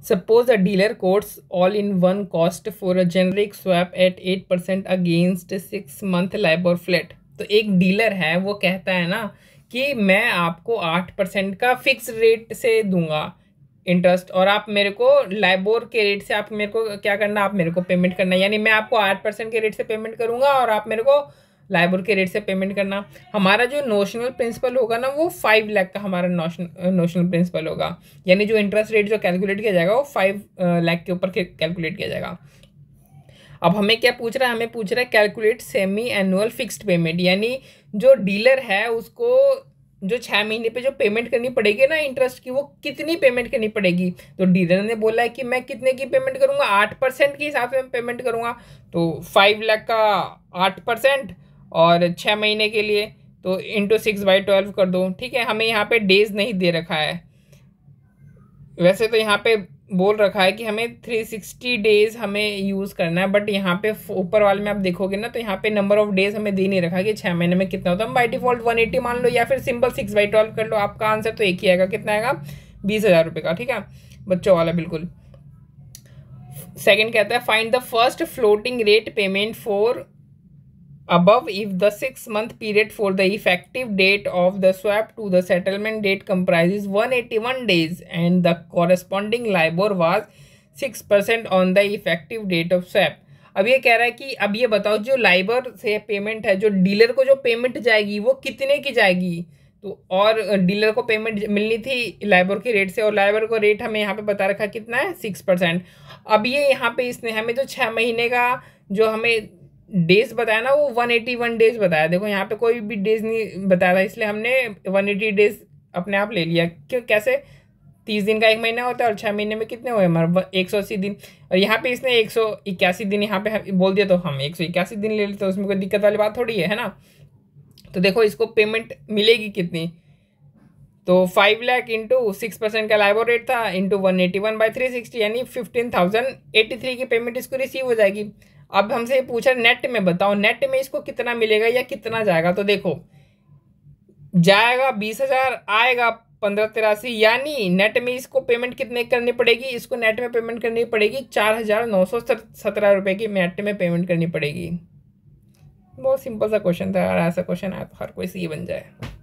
Suppose a dealer quotes all in one cost for a generic swap at 8% against six month LIBOR flat. तो एक dealer है वो कहता है ना कि मैं आपको आठ परसेंट का फिक्स रेट से दूंगा इंटरेस्ट और आप मेरे को लाइबोर के रेट से आप मेरे को क्या करना आप मेरे को पेमेंट करना यानी मैं आपको आठ परसेंट के रेट से पेमेंट करूंगा और आप मेरे को लाइबर के रेट से पेमेंट करना हमारा जो नोशनल प्रिंसिपल होगा ना वो फाइव लाख का हमारा नोशनल प्रिंसिपल होगा यानी जो इंटरेस्ट रेट जो कैलकुलेट किया जाएगा वो फाइव लाख के ऊपर कैलकुलेट किया जाएगा अब हमें क्या पूछ रहा है हमें पूछ रहा है calculate semi annual fixed payment यानी जो डीलर है उसको जो छः महीने पे जो पेमेंट करनी पड़ेगी ना इंटरेस्ट की वो कितनी पेमेंट करनी पड़ेगी तो डीलर ने बोला है कि मैं कितने की पेमेंट करूँगा आठ परसेंट के हिसाब से मैं पेमेंट करूँगा तो फाइव लाख का आठ परसेंट और छः महीने के लिए तो इंटू सिक्स बाई ट्वेल्व कर दो ठीक है हमें यहाँ पे डेज नहीं दे रखा है वैसे तो यहाँ पे बोल रखा है कि हमें थ्री सिक्सटी डेज हमें यूज़ करना है बट यहाँ पे ऊपर वाले में आप देखोगे ना तो यहाँ पे नंबर ऑफ डेज हमें दे नहीं रखा कि छः महीने में कितना होता है हम बाई डिफॉल्ट वन एट्टी मान लो या फिर सिंपल सिक्स बाई ट्वेल्व कर लो आपका आंसर तो एक ही आएगा कितना आएगा बीस हज़ार रुपये का ठीक है बच्चों वाला बिल्कुल सेकेंड कहता है find the first floating rate payment for above if the six month period for the effective date of the swap to the settlement date comprises 181 days and the corresponding LIBOR was 6% on the effective date of swap अब ये कह रहा है कि अब ये बताओ जो लाइबर से पेमेंट है जो डीलर को जो पेमेंट जाएगी वो कितने की जाएगी तो और डीलर को पेमेंट मिलनी थी लाइबर के रेट से और लाइबर को रेट हमें यहाँ पे बता रखा कितना है सिक्स परसेंट अब ये यहाँ पे इसने हमें तो छः महीने का जो हमें डेज बताया ना वो वन एटी वन डेज बताया देखो यहाँ पे कोई भी डेज नहीं बताया था इसलिए हमने वन एटी डेज अपने आप ले लिया क्यों कैसे तीस दिन का एक महीना होता है और छः महीने में कितने हुए हमारे एक सौ अस्सी दिन और यहाँ पे इसने एक सौ इक्यासी दिन यहाँ पे बोल दिया तो हम एक सौ इक्यासी दिन ले लेते हैं उसमें कोई दिक्कत वाली बात थोड़ी है है ना तो देखो इसको पेमेंट मिलेगी कितनी तो five lakh into six percent का लाइबर रेट था into one eighty one by three sixty यानी फिफ्टीन थाउजेंड एटी थ्री की पेमेंट इसको रिसीव हो जाएगी अब हमसे पूछा नेट में बताओ नेट में इसको कितना मिलेगा या कितना जाएगा तो देखो जाएगा बीस हजार आएगा पंद्रह तिरासी यानी नेट में इसको पेमेंट कितने करनी पड़ेगी इसको नेट में पेमेंट करनी पड़ेगी चार हजार नौ सौ सत्रह रुपये की नेट में पेमेंट करनी पड़ेगी बहुत सिंपल सा क्वेश्चन था यार ऐसा क्वेश्चन आया तो हर कोई सी बन जाए